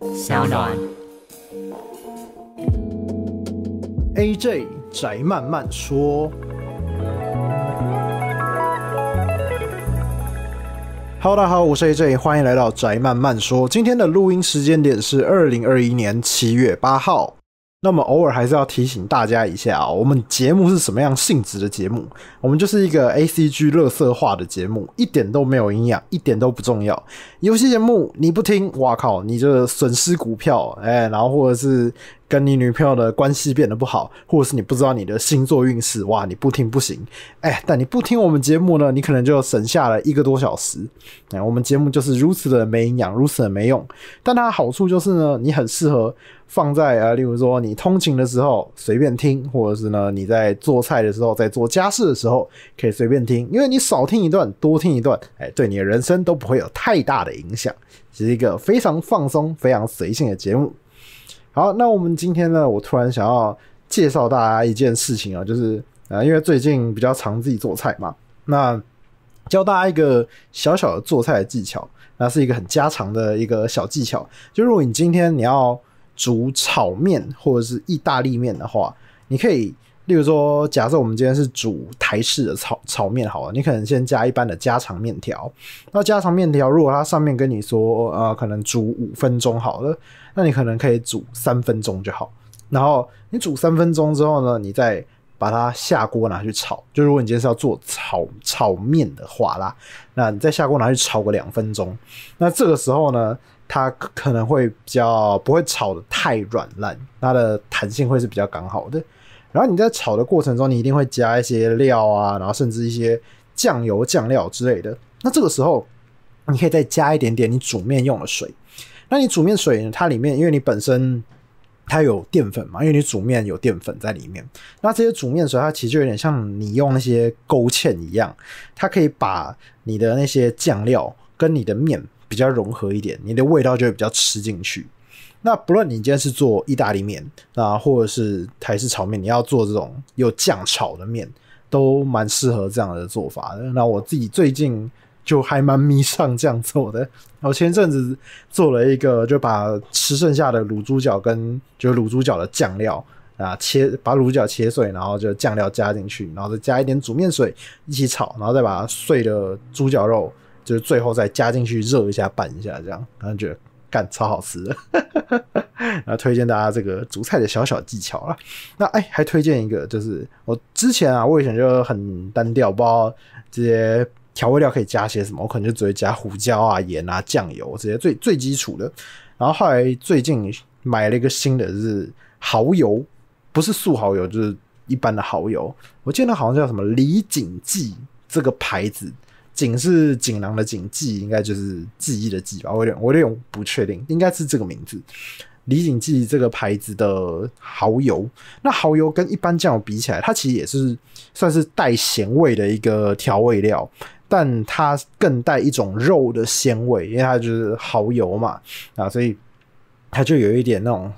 Sound On。AJ 宅慢慢说。Hello，大家好，我是 AJ，欢迎来到宅慢慢说。今天的录音时间点是二零二一年七月八号。那么偶尔还是要提醒大家一下啊，我们节目是什么样性质的节目？我们就是一个 ACG 乐色化的节目，一点都没有营养，一点都不重要。游戏节目你不听，哇靠，你就损失股票，哎，然后或者是。跟你女朋友的关系变得不好，或者是你不知道你的星座运势，哇，你不听不行。哎，但你不听我们节目呢，你可能就省下了一个多小时。哎，我们节目就是如此的没营养，如此的没用。但它好处就是呢，你很适合放在啊，例如说你通勤的时候随便听，或者是呢你在做菜的时候，在做家事的时候可以随便听，因为你少听一段，多听一段，哎，对你的人生都不会有太大的影响，是一个非常放松、非常随性的节目。好，那我们今天呢？我突然想要介绍大家一件事情啊，就是啊，因为最近比较常自己做菜嘛，那教大家一个小小的做菜的技巧，那是一个很家常的一个小技巧。就如果你今天你要煮炒面或者是意大利面的话，你可以，例如说，假设我们今天是煮台式的炒炒面好了，你可能先加一般的家常面条。那家常面条如果它上面跟你说，呃，可能煮五分钟好了。那你可能可以煮三分钟就好，然后你煮三分钟之后呢，你再把它下锅拿去炒。就如果你今天是要做炒炒面的话啦，那你再下锅拿去炒个两分钟。那这个时候呢，它可能会比较不会炒的太软烂，它的弹性会是比较刚好的。然后你在炒的过程中，你一定会加一些料啊，然后甚至一些酱油酱料之类的。那这个时候，你可以再加一点点你煮面用的水。那你煮面水呢？它里面因为你本身它有淀粉嘛，因为你煮面有淀粉在里面。那这些煮面水它其实就有点像你用那些勾芡一样，它可以把你的那些酱料跟你的面比较融合一点，你的味道就会比较吃进去。那不论你今天是做意大利面啊，或者是台式炒面，你要做这种有酱炒的面，都蛮适合这样的做法的。那我自己最近。就还蛮迷上这样做的。我前阵子做了一个，就把吃剩下的卤猪脚跟就是卤猪脚的酱料啊，切把卤脚切碎，然后就酱料加进去，然后再加一点煮面水一起炒，然后再把碎的猪脚肉就是最后再加进去热一下拌一下这样，然后觉得干超好吃，然后推荐大家这个煮菜的小小技巧啦。那哎，还推荐一个，就是我之前啊，我以前就很单调，不知道直调味料可以加些什么？我可能就只会加胡椒啊、盐啊、酱油，这些最最基础的。然后后来最近买了一个新的，是蚝油，不是素蚝油，就是一般的蚝油。我记得好像叫什么李锦记这个牌子，锦是锦囊的锦，记应该就是记忆的记吧？我我有点不确定，应该是这个名字。李锦记这个牌子的蚝油，那蚝油跟一般酱油比起来，它其实也是算是带咸味的一个调味料。但它更带一种肉的鲜味，因为它就是蚝油嘛，啊，所以它就有一点那种，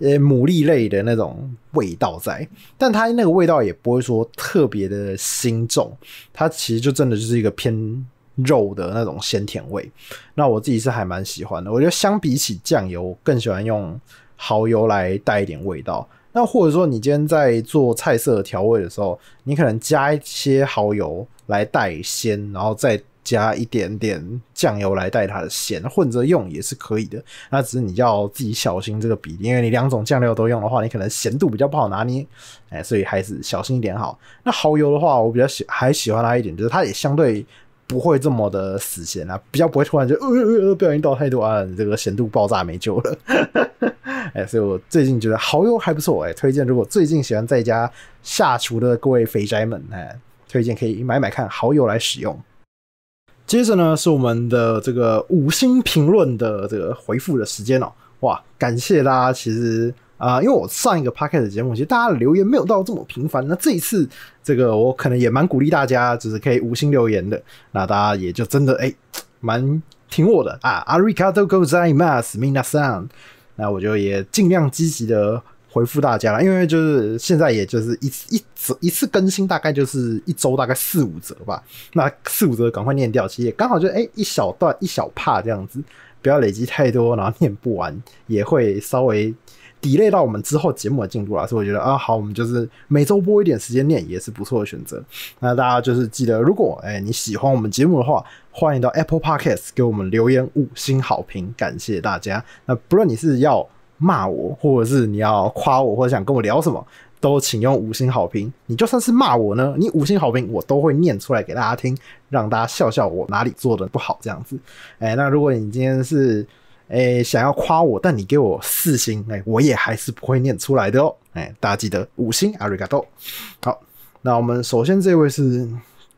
呃，牡蛎类的那种味道在。但它那个味道也不会说特别的腥重，它其实就真的就是一个偏肉的那种鲜甜味。那我自己是还蛮喜欢的，我觉得相比起酱油，更喜欢用蚝油来带一点味道。那或者说你今天在做菜色调味的时候，你可能加一些蚝油。来带鲜，然后再加一点点酱油来带它的咸，混着用也是可以的。那只是你要自己小心这个比例，因为你两种酱料都用的话，你可能咸度比较不好拿捏。哎，所以还是小心一点好。那蚝油的话，我比较喜还喜欢它一点，就是它也相对不会这么的死咸啊，比较不会突然就呃呃呃，不小心倒太多啊，这个咸度爆炸没救了。哎，所以我最近觉得蚝油还不错，哎，推荐如果最近喜欢在家下厨的各位肥宅们，哎。推荐可以买买看，好友来使用。接着呢，是我们的这个五星评论的这个回复的时间哦。哇，感谢大家！其实啊，因为我上一个 podcast 节目，其实大家留言没有到这么频繁。那这一次，这个我可能也蛮鼓励大家，就是可以五星留言的。那大家也就真的哎，蛮挺我的啊。阿瑞卡 c a t o goes I m a s mina sun，那我就也尽量积极的。回复大家了，因为就是现在，也就是一一次一次更新，大概就是一周大概四五折吧。那四五折赶快念掉，其实也刚好就哎一小段一小帕这样子，不要累积太多，然后念不完也会稍微抵累到我们之后节目的进度啦。所以我觉得啊，好，我们就是每周播一点时间念也是不错的选择。那大家就是记得，如果哎你喜欢我们节目的话，欢迎到 Apple Podcast 给我们留言五星好评，感谢大家。那不论你是要。骂我，或者是你要夸我，或者想跟我聊什么，都请用五星好评。你就算是骂我呢，你五星好评，我都会念出来给大家听，让大家笑笑我哪里做的不好这样子。哎，那如果你今天是哎想要夸我，但你给我四星，哎，我也还是不会念出来的哦。哎，大家记得五星阿瑞嘎多。好，那我们首先这位是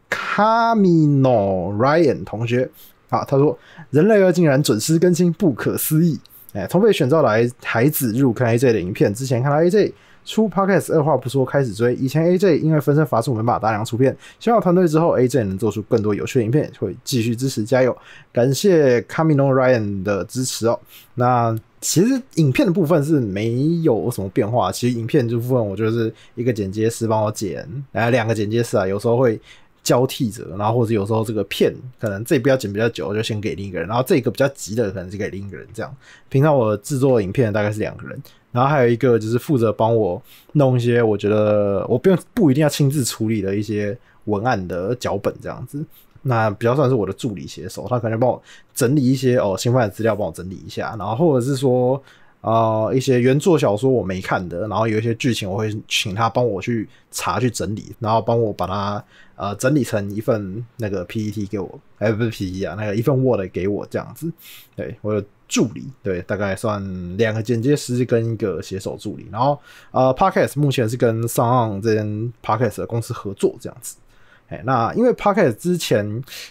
Camino Ryan 同学啊，他说人类二竟然准时更新，不可思议。哎，从被选召来孩子入坑 AJ 的影片之前，看到 AJ 出 Podcast，二话不说开始追。以前 AJ 因为分身乏术，没把大量出片。希望团队之后 AJ 能做出更多有趣的影片，会继续支持，加油！感谢 c 米 m i n o Ryan 的支持哦。那其实影片的部分是没有什么变化。其实影片这部分，我就是一个剪接师帮我剪，哎，两个剪接师啊，有时候会。交替着，然后或者有时候这个片可能这不要剪比较久，就先给另一个人；然后这个比较急的，可能就给另一个人。这样，平常我制作影片大概是两个人，然后还有一个就是负责帮我弄一些我觉得我不用不一定要亲自处理的一些文案的脚本这样子。那比较算是我的助理写手，他可能帮我整理一些哦新关的资料，帮我整理一下，然后或者是说。啊，一些原作小说我没看的，然后有一些剧情我会请他帮我去查、去整理，然后帮我把它呃整理成一份那个 PPT 给我，哎，不是 PPT 啊，那个一份 Word 给我这样子。对，我的助理，对，大概算两个剪接师跟一个写手助理。然后呃，Podcast 目前是跟上岸这间 Podcast 的公司合作这样子。哎，那因为 p a c k e t 之前，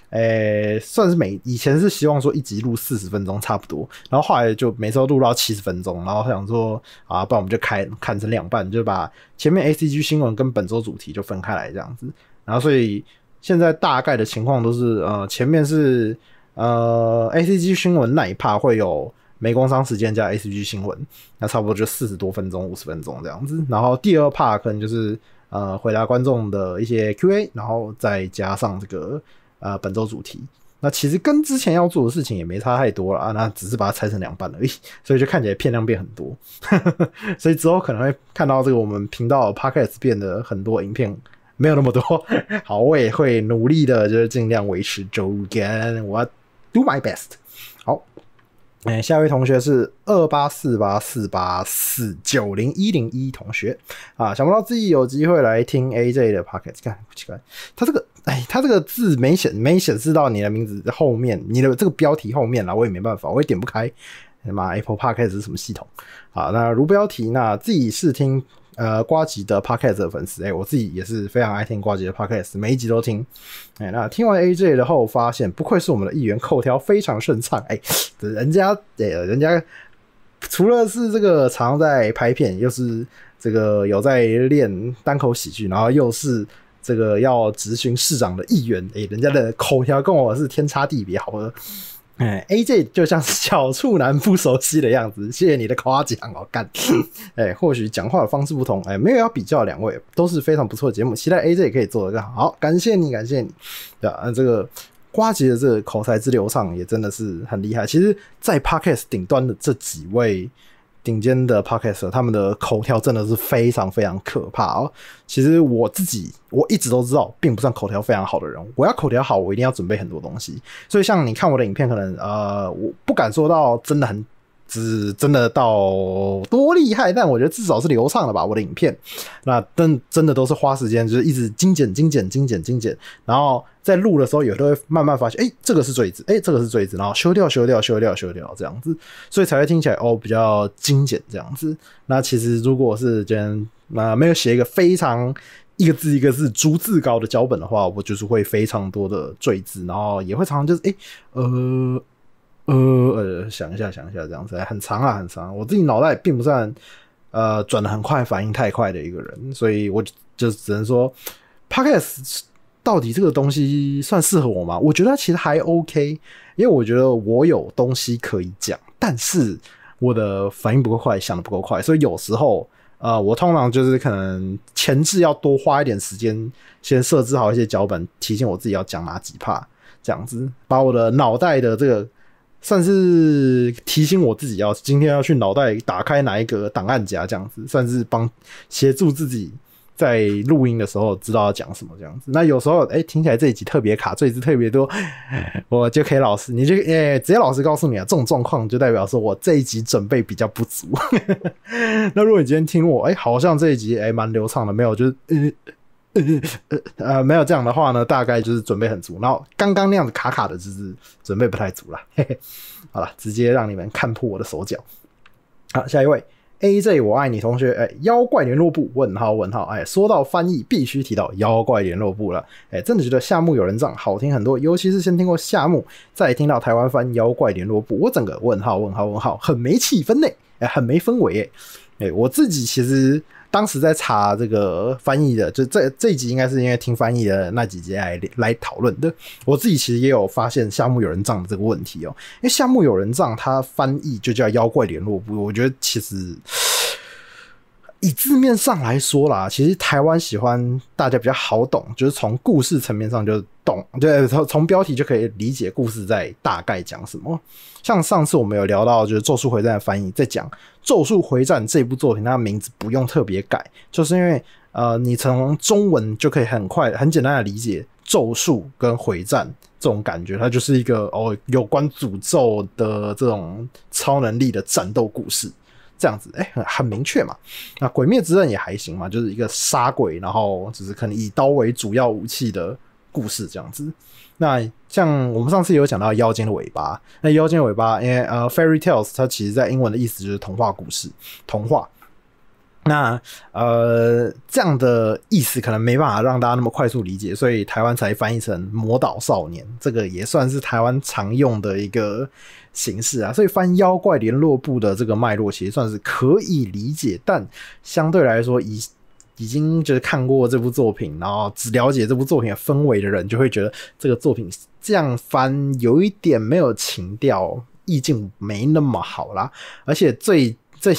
诶，算是每以前是希望说一集录四十分钟差不多，然后后来就每周录到七十分钟，然后想说啊，不然我们就开砍成两半，就把前面 A C G 新闻跟本周主题就分开来这样子，然后所以现在大概的情况都是呃，前面是呃 A C G 新闻那一帕会有没工商时间加 A C G 新闻，那差不多就四十多分钟五十分钟这样子，然后第二 part 可能就是。呃，回答观众的一些 Q&A，然后再加上这个呃本周主题，那其实跟之前要做的事情也没差太多了啊，那只是把它拆成两半而已，所以就看起来片量变很多，所以之后可能会看到这个我们频道 p a d k e s 变得很多影片没有那么多，好，我也会努力的，就是尽量维持周更，我 do my best。哎，下一位同学是二八四八四八四九零一零一同学啊！想不到自己有机会来听 AJ 的 p o c k e t 看奇怪，他这个哎，他这个字没显没显示到你的名字后面，你的这个标题后面了，我也没办法，我也点不开。那么 Apple Podcast 是什么系统？好，那如标题，那自己试听。呃，瓜吉的 podcast 的粉丝，哎，我自己也是非常爱听瓜吉的 podcast，每一集都听。哎，那听完 AJ 的后，发现不愧是我们的议员，口条非常顺畅。哎，人家，呃，人家除了是这个常在拍片，又是这个有在练单口喜剧，然后又是这个要执行市长的议员，哎，人家的口条跟我是天差地别，好不哎，AJ 就像小处男不熟悉的样子，谢谢你的夸奖哦，干！哎，或许讲话的方式不同，哎，没有要比较，两位都是非常不错的节目，期待 AJ 也可以做得更好，感谢你，感谢你，对吧？这个瓜吉的这个口才之流畅也真的是很厉害，其实，在 Podcast 顶端的这几位。顶尖的 pocketer，他们的口条真的是非常非常可怕哦。其实我自己我一直都知道，并不算口条非常好的人。我要口条好，我一定要准备很多东西。所以像你看我的影片，可能呃，我不敢说到真的很。是，真的到多厉害，但我觉得至少是流畅的吧。我的影片，那真真的都是花时间，就是一直精简、精简、精简、精简，然后在录的时候，有时候会慢慢发现，哎，这个是坠字，哎，这个是坠字，然后修掉、修掉、修掉、修掉，这样子，所以才会听起来哦比较精简这样子。那其实如果是天那没有写一个非常一个字一个字逐字高的脚本的话，我就是会非常多的坠字，然后也会常常就是哎，呃。呃，想一下，想一下，这样子，很长啊，很长。我自己脑袋并不算呃转的很快，反应太快的一个人，所以我就只能说，podcast 到底这个东西算适合我吗？我觉得其实还 OK，因为我觉得我有东西可以讲，但是我的反应不够快，想的不够快，所以有时候呃，我通常就是可能前置要多花一点时间，先设置好一些脚本，提醒我自己要讲哪几 part，这样子，把我的脑袋的这个。算是提醒我自己，要今天要去脑袋打开哪一个档案夹，这样子算是帮协助自己在录音的时候知道要讲什么这样子。那有时候哎，听起来这一集特别卡，这一次特别多，我就可以老师，你就哎直接老师告诉你啊，这种状况就代表说我这一集准备比较不足。那如果你今天听我哎，好像这一集哎蛮流畅的，没有就是嗯。呃呃呃呃，没有这样的话呢，大概就是准备很足。然后刚刚那样子卡卡的，就是准备不太足了。好了，直接让你们看破我的手脚。好，下一位，A J，我爱你，同学。哎，妖怪联络部，问号，问号。哎，说到翻译，必须提到妖怪联络部了。哎，真的觉得夏目友人帐好听很多，尤其是先听过夏目，再听到台湾翻妖怪联络部，我整个问号，问号，问号，很没气氛的，哎，很没氛围。哎，我自己其实。当时在查这个翻译的，就这这一集，应该是因为听翻译的那几集来来讨论的。我自己其实也有发现夏目友人帐的这个问题哦，因为夏目友人帐他翻译就叫妖怪联络部，我觉得其实。以字面上来说啦，其实台湾喜欢大家比较好懂，就是从故事层面上就懂，对，从从标题就可以理解故事在大概讲什么。像上次我们有聊到，就是《咒术回战》的翻译，在讲《咒术回战》这部作品，它的名字不用特别改，就是因为呃，你从中文就可以很快、很简单的理解“咒术”跟“回战”这种感觉，它就是一个哦有关诅咒的这种超能力的战斗故事。这样子，哎，很很明确嘛。那《鬼灭之刃》也还行嘛，就是一个杀鬼，然后只是可能以刀为主要武器的故事这样子。那像我们上次有讲到《妖精的尾巴》，那《妖精的尾巴》，因为呃，fairy tales 它其实在英文的意思就是童话故事，童话。那呃，这样的意思可能没办法让大家那么快速理解，所以台湾才翻译成《魔岛少年》，这个也算是台湾常用的一个。形式啊，所以翻《妖怪联络簿》的这个脉络其实算是可以理解，但相对来说，已已经就是看过这部作品，然后只了解这部作品的氛围的人，就会觉得这个作品这样翻有一点没有情调，意境没那么好啦。而且最。这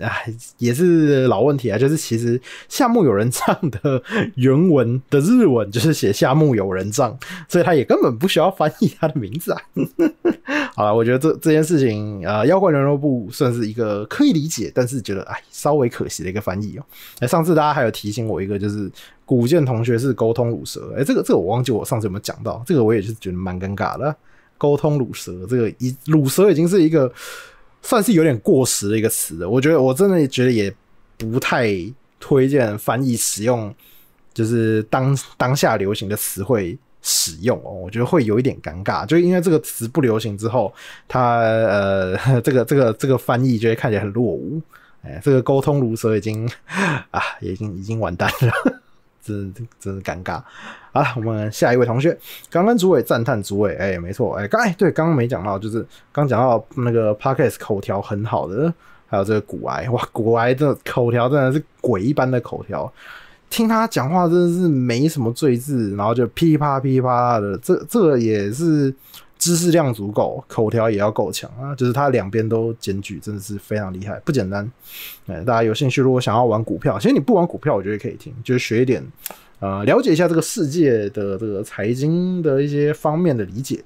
哎也是老问题啊，就是其实夏目友人帐的原文的日文就是写夏目友人帐，所以他也根本不需要翻译他的名字啊。好了，我觉得这这件事情啊，妖怪人肉部算是一个可以理解，但是觉得哎稍微可惜的一个翻译哦。哎，上次大家还有提醒我一个，就是古剑同学是沟通乳蛇，哎，这个这个我忘记我上次有没有讲到，这个我也是觉得蛮尴尬的。沟通乳蛇这个一乳蛇已经是一个。算是有点过时的一个词了，我觉得我真的觉得也不太推荐翻译使用，就是当当下流行的词汇使用哦，我觉得会有一点尴尬，就因为这个词不流行之后，它呃这个这个这个翻译就会看起来很落伍，哎，这个沟通如蛇已经啊，已经已经完蛋了。真真尴尬，好，了，我们下一位同学，刚刚主委赞叹主委，哎，没错，哎，刚哎，对，刚刚没讲到，就是刚讲到那个 p a c k e r 口条很好的，还有这个古埃，哇，古埃的口条真的是鬼一般的口条，听他讲话真的是没什么赘字，然后就噼啪噼啪的，这这也是。知识量足够，口条也要够强啊！就是他两边都兼具，真的是非常厉害，不简单。哎，大家有兴趣，如果想要玩股票，其实你不玩股票，我觉得可以听，就是学一点，呃，了解一下这个世界的这个财经的一些方面的理解，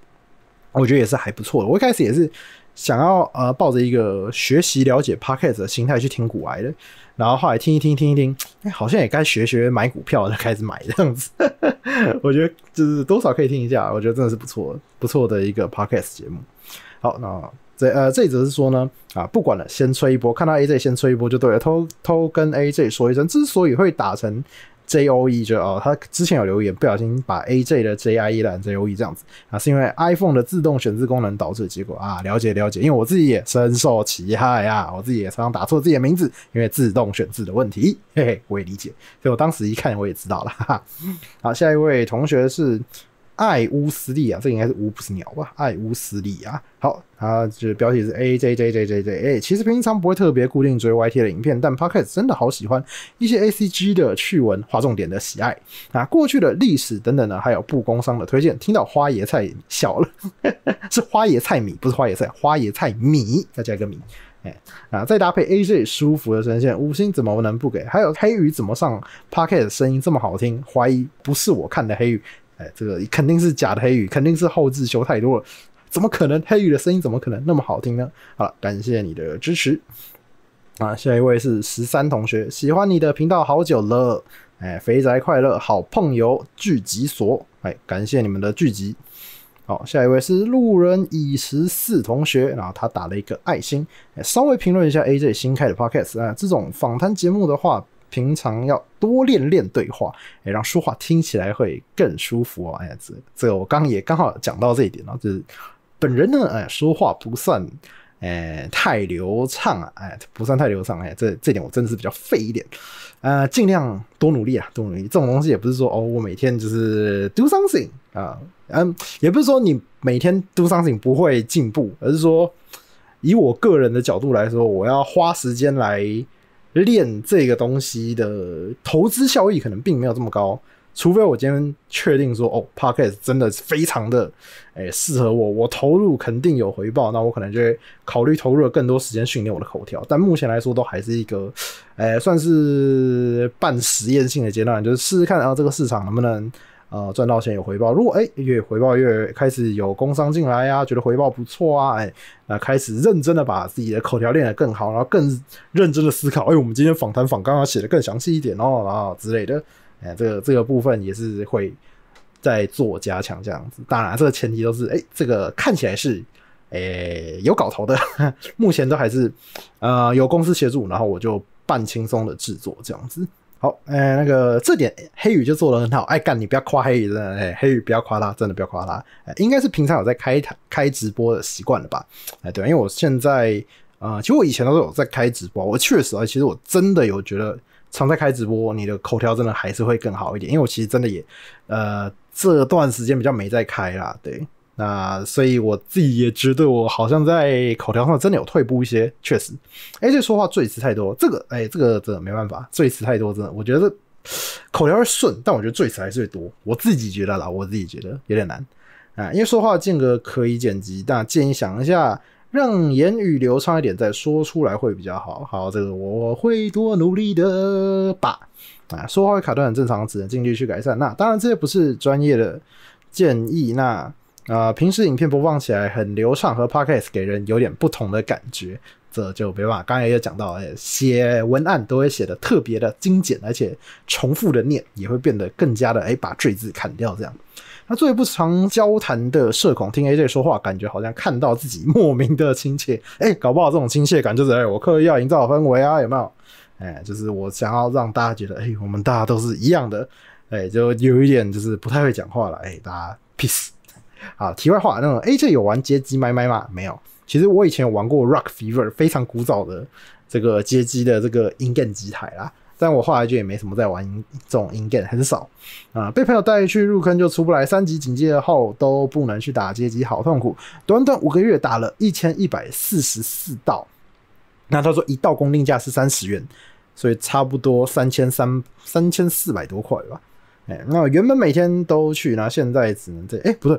我觉得也是还不错的。我一开始也是。想要呃抱着一个学习了解 p o c k s t 的心态去听股癌的，然后后来听一听听一听，哎，好像也该学学买股票了，开始买这样子。我觉得就是多少可以听一下，我觉得真的是不错不错的一个 p o c k s t 节目。好，那这呃这里只是说呢，啊不管了，先吹一波，看到 AJ 先吹一波就对了，偷偷跟 AJ 说一声，之所以会打成。J O E 就哦，他之前有留言，不小心把 A J 的 J I E 了 J O E 这样子啊，是因为 iPhone 的自动选字功能导致的结果啊。了解了解，因为我自己也深受其害啊，我自己也常常打错自己的名字，因为自动选字的问题。嘿嘿，我也理解，所以我当时一看我也知道了。哈哈。好，下一位同学是。爱乌斯利啊，这应该是乌不是鸟吧？爱乌斯利啊，好，啊这标题是 A J J J J J，哎，其实平常不会特别固定追 Y T 的影片，但 Parkett 真的好喜欢一些 A C G 的趣闻，划重点的喜爱啊，过去的历史等等呢，还有不工商的推荐。听到花椰菜笑了，是花椰菜米，不是花椰菜，花椰菜米再加一个米，哎，啊，再搭配 A J 舒服的声线，五星怎么能不给？还有黑鱼怎么上 p a r k e t 声音这么好听，怀疑不是我看的黑鱼，这个肯定是假的黑羽，肯定是后置修太多了，怎么可能黑羽的声音怎么可能那么好听呢？好，感谢你的支持啊！下一位是十三同学，喜欢你的频道好久了。哎，肥宅快乐好碰友聚集所，哎，感谢你们的聚集。好，下一位是路人乙十四同学，然后他打了一个爱心，稍微评论一下 AJ 新开的 Podcast 啊，这种访谈节目的话。平常要多练练对话，哎，让说话听起来会更舒服啊！哎，这这我刚也刚好讲到这一点了，就是本人呢，哎，说话不算，哎，太流畅啊，哎，不算太流畅，哎，这这点我真的是比较费一点，啊，尽量多努力啊，多努力，这种东西也不是说哦，我每天就是 do something 啊，嗯，也不是说你每天 do something 不会进步，而是说以我个人的角度来说，我要花时间来。练这个东西的投资效益可能并没有这么高，除非我今天确定说，哦，parket 真的是非常的，诶，适合我，我投入肯定有回报，那我可能就会考虑投入更多时间训练我的口条。但目前来说，都还是一个，诶，算是半实验性的阶段，就是试试看啊，这个市场能不能。呃，赚到钱有回报。如果哎，越回报越开始有工商进来啊，觉得回报不错啊，哎，那开始认真的把自己的口条练得更好，然后更认真的思考。哎，我们今天访谈访刚要写的更详细一点哦，然后之类的。哎，这个这个部分也是会再做加强这样子。当然，这个前提都是哎，这个看起来是哎有搞头的。目前都还是呃有公司协助，然后我就半轻松的制作这样子。好，呃，那个这点黑宇就做的很好。哎干，你不要夸黑宇的，哎，黑宇不要夸他，真的不要夸他。哎，应该是平常有在开台开直播的习惯了吧？哎，对，因为我现在，呃，其实我以前都是有在开直播，我确实啊，其实我真的有觉得，常在开直播，你的口条真的还是会更好一点。因为我其实真的也，呃，这段时间比较没在开啦，对。那所以我自己也觉得，我好像在口条上真的有退步一些，确实。哎，这说话赘词太多，这个哎，这个真的没办法，赘词太多，真的我觉得口条是顺，但我觉得赘词还是最多。我自己觉得啦，我自己觉得有点难啊，因为说话间隔可以剪辑，但建议想一下，让言语流畅一点再说出来会比较好。好，这个我会多努力的吧。啊，说话会卡顿很正常，只能尽力去改善。那当然，这些不是专业的建议，那。啊，平时影片播放起来很流畅，和 podcast 给人有点不同的感觉，这就没办法。刚才也讲到，写文案都会写的特别的精简，而且重复的念也会变得更加的，哎，把坠”字砍掉这样。那作为不常交谈的社恐，听 AJ 说话，感觉好像看到自己莫名的亲切。哎，搞不好这种亲切感就是，哎，我刻意要营造氛围啊，有没有？哎，就是我想要让大家觉得，哎，我们大家都是一样的，哎，就有一点就是不太会讲话了，哎，大家 peace。啊，题外话，那种 AJ 有玩街机买买吗？没有。其实我以前有玩过 Rock Fever，非常古早的这个街机的这个 In Game 机台啦。但我后来就也没什么在玩这种 In Game，很少。啊，被朋友带去入坑就出不来，三级警戒后都不能去打街机，好痛苦。短短五个月打了一千一百四十四道。那他说一道公定价是三十元，所以差不多三千三三千四百多块吧。哎，那原本每天都去，那现在只能这哎不对。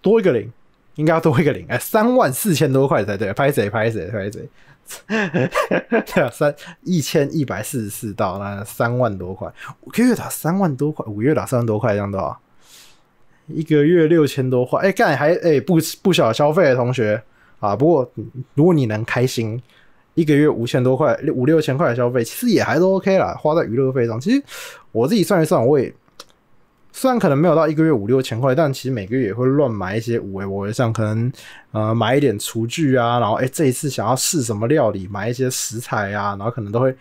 多一个零，应该要多一个零哎，三万四千多块才对，拍谁拍谁拍谁，对吧？三一千一百四十四到那三万多块，五个月打三万多块，五个月打三万多块，这样多少？一个月六千多块，哎，干还哎不不小消费的同学啊。不过如果你能开心，一个月五千多块五六千块的消费，其实也还都 OK 啦，花在娱乐费上。其实我自己算一算，我也。虽然可能没有到一个月五六千块，但其实每个月也会乱买一些五维我像可能呃买一点厨具啊，然后哎这一次想要试什么料理，买一些食材啊，然后可能都会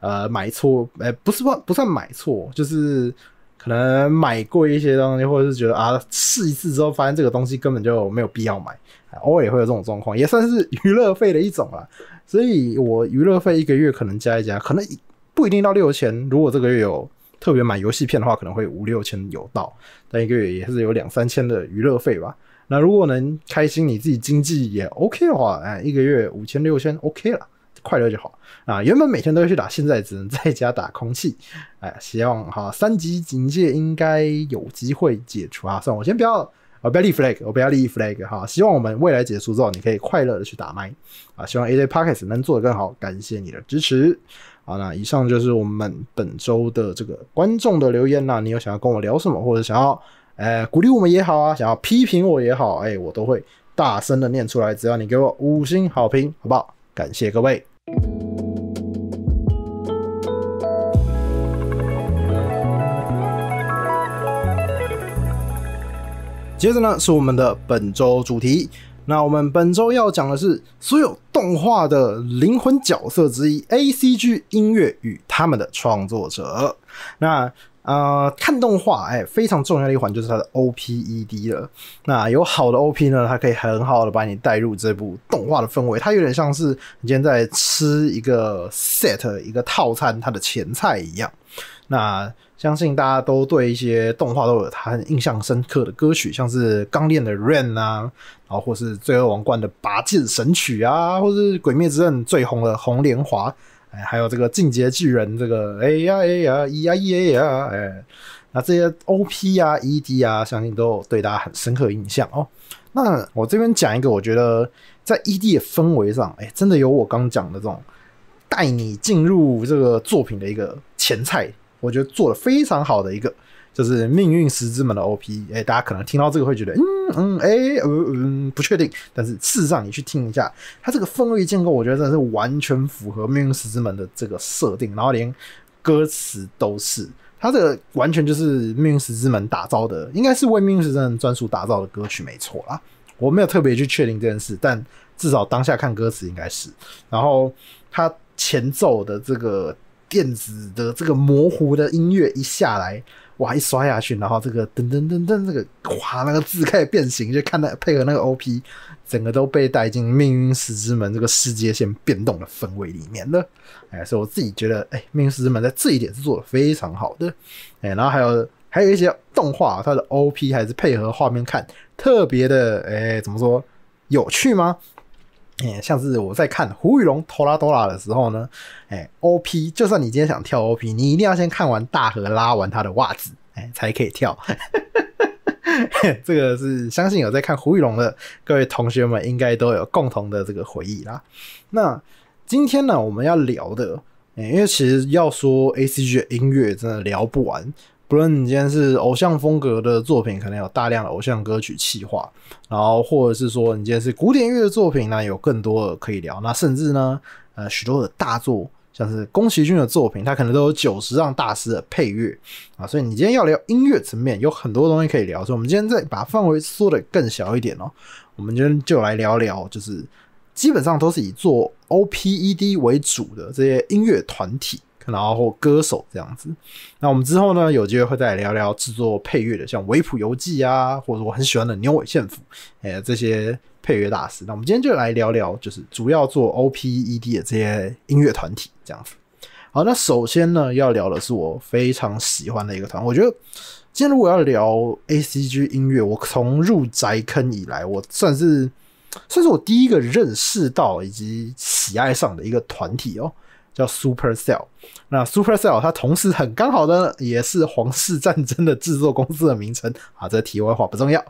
呃买错，哎不是不不算买错，就是可能买过一些东西，或者是觉得啊试一次之后发现这个东西根本就没有必要买，偶尔也会有这种状况，也算是娱乐费的一种了。所以我娱乐费一个月可能加一加，可能不一定到六千，如果这个月有。特别买游戏片的话，可能会五六千有到，但一个月也是有两三千的娱乐费吧。那如果能开心，你自己经济也 OK 的话，哎，一个月五千六千 OK 了，快乐就好啊。原本每天都要去打，现在只能在家打空气。哎，希望哈三级警戒应该有机会解除啊。算我先不要啊，要立 flag，我不要立 flag 哈。希望我们未来结束之后，你可以快乐的去打麦啊。希望 A J Podcast 能做得更好，感谢你的支持。好，那以上就是我们本周的这个观众的留言。啦。你有想要跟我聊什么，或者想要，哎，鼓励我们也好啊，想要批评我也好，哎，我都会大声的念出来。只要你给我五星好评，好不好？感谢各位。接着呢，是我们的本周主题。那我们本周要讲的是所有动画的灵魂角色之一 ——A C G 音乐与他们的创作者。那呃，看动画，哎，非常重要的一环就是它的 O P E D 了。那有好的 O P 呢，它可以很好的把你带入这部动画的氛围，它有点像是你今天在吃一个 set 一个套餐它的前菜一样。那相信大家都对一些动画都有他很印象深刻的歌曲，像是《钢炼》的《Rain》啊，然后或是《罪恶王冠》的《拔剑神曲》啊，或是《鬼灭之刃》最红的《红莲华》，哎，还有这个《进阶巨人》这个哎呀哎呀咿呀咿呀呀哎，那这些 O P 呀 E D 呀，相信都有对大家很深刻印象哦。那我这边讲一个，我觉得在 E D 的氛围上，哎，真的有我刚讲的这种带你进入这个作品的一个前菜。我觉得做的非常好的一个就是《命运石之门》的 OP，哎，大家可能听到这个会觉得，嗯嗯，哎，嗯嗯，不确定。但是事实上，你去听一下，它这个氛围建构，我觉得真的是完全符合《命运石之门》的这个设定，然后连歌词都是，它这个完全就是《命运石之门》打造的，应该是为《命运石之门》专属打造的歌曲，没错啦。我没有特别去确定这件事，但至少当下看歌词应该是。然后它前奏的这个。电子的这个模糊的音乐一下来，哇，一刷下去，然后这个噔噔噔噔，这个哇，那个字开始变形，就看到配合那个 O P，整个都被带进命运石之门这个世界线变动的氛围里面了。哎，所以我自己觉得，哎，命运石之门在这一点是做的非常好的。哎，然后还有还有一些动画，它的 O P 还是配合画面看，特别的，哎，怎么说有趣吗？哎，像是我在看胡雨龙投拉多拉的时候呢，哎，OP，就算你今天想跳 OP，你一定要先看完大河拉完他的袜子，哎，才可以跳。这个是相信有在看胡雨龙的各位同学们应该都有共同的这个回忆啦。那今天呢，我们要聊的，哎，因为其实要说 ACG 的音乐，真的聊不完。不论你今天是偶像风格的作品，可能有大量的偶像歌曲气划，然后或者是说你今天是古典乐的作品呢，有更多的可以聊。那甚至呢，呃，许多的大作，像是宫崎骏的作品，它可能都有九十让大师的配乐啊。所以你今天要聊音乐层面，有很多东西可以聊。所以我们今天再把范围缩得更小一点哦，我们今天就来聊聊，就是基本上都是以做 OPED 为主的这些音乐团体。然后或歌手这样子，那我们之后呢有机会会再聊聊制作配乐的，像维普游记啊，或者我很喜欢的牛尾线府，哎，这些配乐大师。那我们今天就来聊聊，就是主要做 O P E D 的这些音乐团体这样子。好，那首先呢要聊的是我非常喜欢的一个团，我觉得今天如果要聊 A C G 音乐，我从入宅坑以来，我算是算是我第一个认识到以及喜爱上的一个团体哦。叫 Super Cell，那 Super Cell 它同时很刚好的也是《皇室战争》的制作公司的名称啊。这题外话不重要。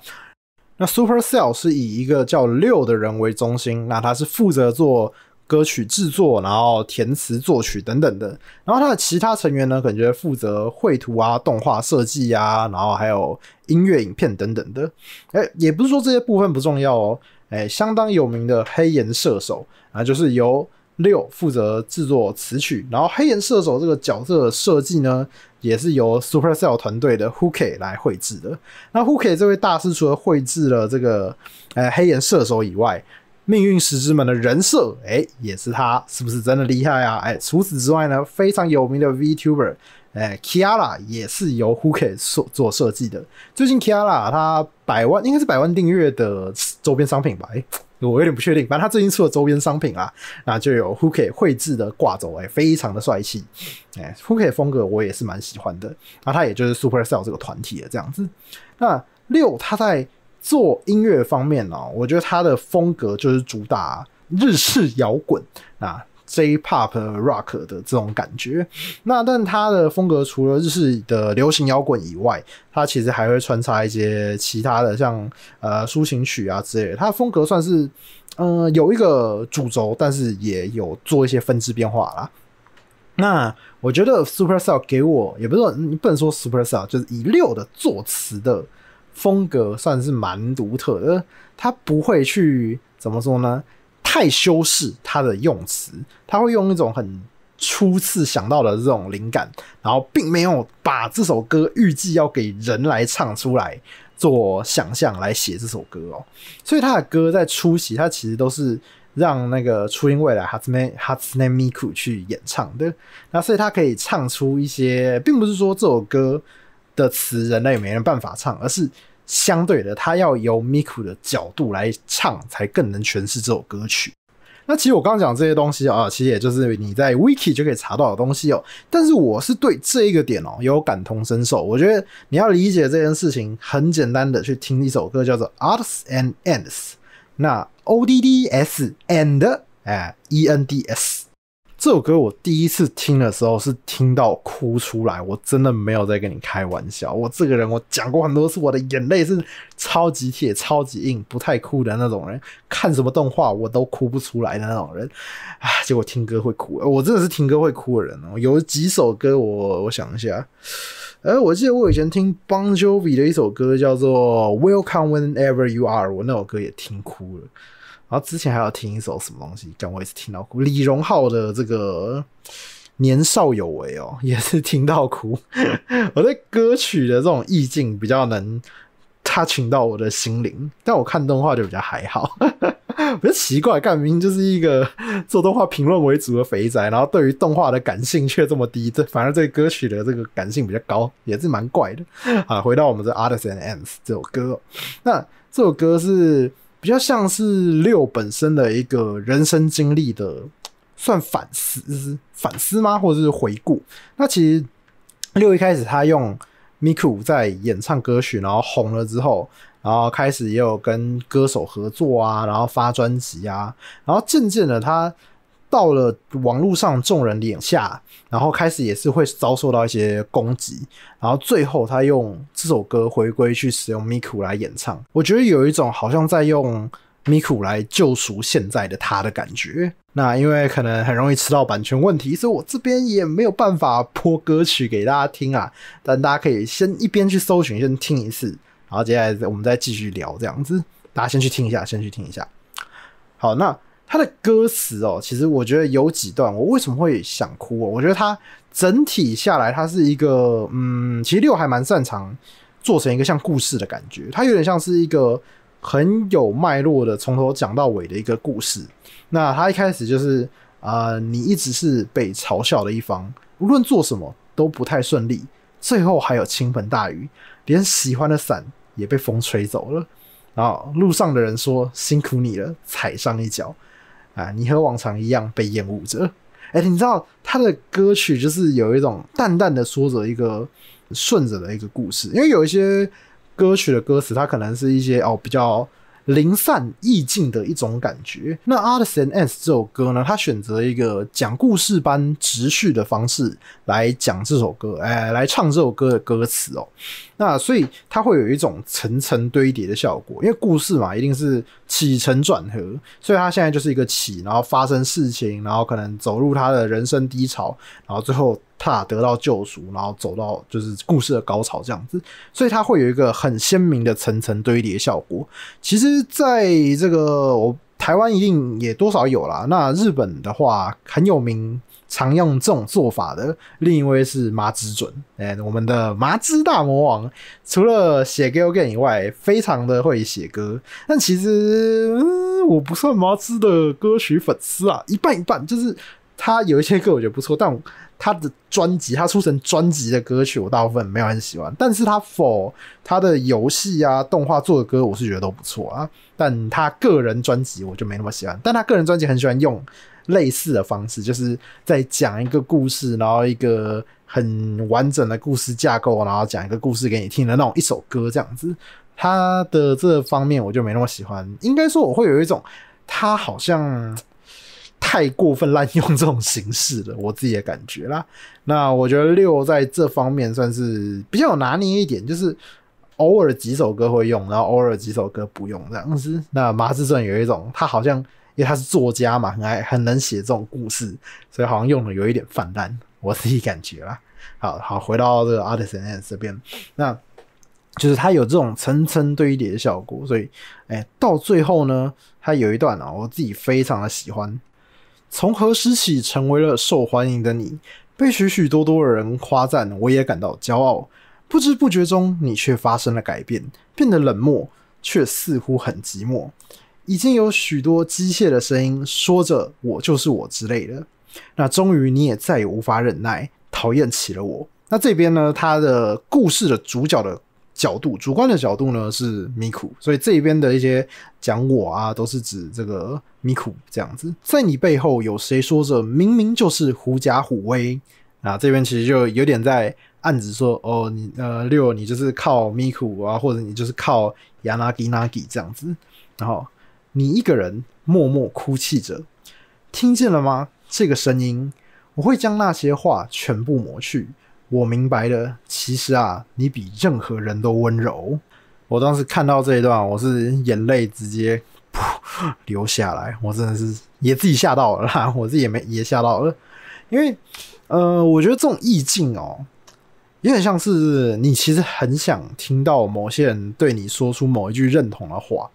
那 Super Cell 是以一个叫六的人为中心，那他是负责做歌曲制作，然后填词、作曲等等的。然后他的其他成员呢，感觉负责绘图啊、动画设计啊，然后还有音乐、影片等等的。哎，也不是说这些部分不重要哦。哎，相当有名的黑岩射手啊，就是由六负责制作词曲，然后黑岩射手这个角色的设计呢，也是由 Supercell 团队的 h u k 来绘制的。那 h u k 这位大师，除了绘制了这个，诶，黑岩射手以外，命运石之门的人设，哎，也是他，是不是真的厉害啊？哎，除此之外呢，非常有名的 VTuber。哎，Kiara 也是由 Huke 做做设计的。最近 Kiara 他百万应该是百万订阅的周边商品吧？哎，我有点不确定。反正他最近出了周边商品啊，那就有 Huke 绘制的挂轴，哎，非常的帅气。哎，Huke 风格我也是蛮喜欢的。那他也就是 Super Cell 这个团体的这样子。那六他在做音乐方面呢，我觉得他的风格就是主打日式摇滚啊。J-Pop Rock 的这种感觉，那但它的风格除了日式的流行摇滚以外，它其实还会穿插一些其他的，像呃抒情曲啊之类。的。它风格算是嗯有一个主轴，但是也有做一些分支变化啦。那我觉得 s u p e r s t l l 给我，也不是说你不能说 s u p e r s t l l 就是以六的作词的风格算是蛮独特的，他不会去怎么说呢？太修饰他的用词，他会用一种很初次想到的这种灵感，然后并没有把这首歌预计要给人来唱出来做想象来写这首歌哦，所以他的歌在初期他其实都是让那个初音未来哈 a t 哈 u n 米库去演唱的，那所以他可以唱出一些，并不是说这首歌的词人类没人办法唱，而是。相对的，他要由 Miku 的角度来唱，才更能诠释这首歌曲。那其实我刚刚讲这些东西啊，其实也就是你在 Wiki 就可以查到的东西哦。但是我是对这一个点哦有感同身受，我觉得你要理解这件事情，很简单的去听一首歌叫做 Arts and Ends，那 O D D S and 哎 E N D S。这首歌我第一次听的时候是听到哭出来，我真的没有在跟你开玩笑。我这个人我讲过很多次，我的眼泪是超级铁、超级硬、不太哭的那种人，看什么动画我都哭不出来的那种人。唉，结果听歌会哭，我真的是听歌会哭的人哦。有几首歌我我想一下，哎，我记得我以前听邦 v i 的一首歌叫做《Welcome Whenever You Are》，我那首歌也听哭了。然后之前还有听一首什么东西，让我也是听到哭。李荣浩的这个“年少有为”哦，也是听到哭。我对歌曲的这种意境比较能 touch 到我的心灵，但我看动画就比较还好。我觉得奇怪，干明就是一个做动画评论为主的肥宅，然后对于动画的感性却这么低，这反而对歌曲的这个感性比较高，也是蛮怪的。啊，回到我们的《Others and Ends》这首歌，那这首歌是。比较像是六本身的一个人生经历的，算反思反思吗？或者是回顾？那其实六一开始他用 Miku 在演唱歌曲，然后红了之后，然后开始也有跟歌手合作啊，然后发专辑啊，然后渐渐的他。到了网络上众人眼下，然后开始也是会遭受到一些攻击，然后最后他用这首歌回归去使用 Miku 来演唱，我觉得有一种好像在用 Miku 来救赎现在的他的感觉。那因为可能很容易吃到版权问题，所以我这边也没有办法播歌曲给大家听啊，但大家可以先一边去搜寻，先听一次，然后接下来我们再继续聊这样子，大家先去听一下，先去听一下。好，那。他的歌词哦，其实我觉得有几段，我为什么会想哭哦？我觉得他整体下来，他是一个，嗯，其实六还蛮擅长做成一个像故事的感觉。他有点像是一个很有脉络的，从头讲到尾的一个故事。那他一开始就是，呃，你一直是被嘲笑的一方，无论做什么都不太顺利，最后还有倾盆大雨，连喜欢的伞也被风吹走了。然后路上的人说：“辛苦你了，踩上一脚。”啊，你和往常一样被厌恶着。哎，你知道他的歌曲就是有一种淡淡的说着一个顺着的一个故事，因为有一些歌曲的歌词，它可能是一些哦比较。零散意境的一种感觉。那《Artisan and S》这首歌呢？他选择一个讲故事般直叙的方式来讲这首歌，哎，来唱这首歌的歌词哦。那所以他会有一种层层堆叠的效果，因为故事嘛，一定是起承转合。所以他现在就是一个起，然后发生事情，然后可能走入他的人生低潮，然后最后。他得到救赎，然后走到就是故事的高潮这样子，所以它会有一个很鲜明的层层堆叠效果。其实，在这个我台湾一定也多少有啦，那日本的话，很有名常用这种做法的另一位是麻知准，哎，我们的麻知大魔王，除了写歌以外，非常的会写歌。但其实我不算麻知的歌曲粉丝啊，一半一半，就是他有一些歌我觉得不错，但我。他的专辑，他出成专辑的歌曲，我大部分没有很喜欢。但是他 for 他的游戏啊、动画做的歌，我是觉得都不错啊。但他个人专辑我就没那么喜欢。但他个人专辑很喜欢用类似的方式，就是在讲一个故事，然后一个很完整的故事架构，然后讲一个故事给你听的那种一首歌这样子。他的这方面我就没那么喜欢。应该说我会有一种，他好像。太过分滥用这种形式了，我自己的感觉啦。那我觉得六在这方面算是比较有拿捏一点，就是偶尔几首歌会用，然后偶尔几首歌不用这样子。那麻志正有一种，他好像因为他是作家嘛，很爱很能写这种故事，所以好像用的有一点泛滥，我自己感觉啦。好好回到这个 Artists and S 这边，那就是他有这种层层堆叠的效果，所以哎，到最后呢，他有一段啊，我自己非常的喜欢。从何时起成为了受欢迎的你，被许许多多的人夸赞，我也感到骄傲。不知不觉中，你却发生了改变，变得冷漠，却似乎很寂寞。已经有许多机械的声音说着“我就是我”之类的。那终于你也再也无法忍耐，讨厌起了我。那这边呢？他的故事的主角的。角度主观的角度呢是米库，所以这边的一些讲我啊都是指这个米库这样子。在你背后有谁说着，明明就是狐假虎威啊！这边其实就有点在暗指说，哦，你呃六，你就是靠米库啊，或者你就是靠亚拉给拉给这样子。然后你一个人默默哭泣着，听见了吗？这个声音，我会将那些话全部抹去。我明白了，其实啊，你比任何人都温柔。我当时看到这一段，我是眼泪直接噗 流下来，我真的是也自己吓到了，啦，我自己也没也吓到了，因为呃，我觉得这种意境哦，有点像是你其实很想听到某些人对你说出某一句认同的话。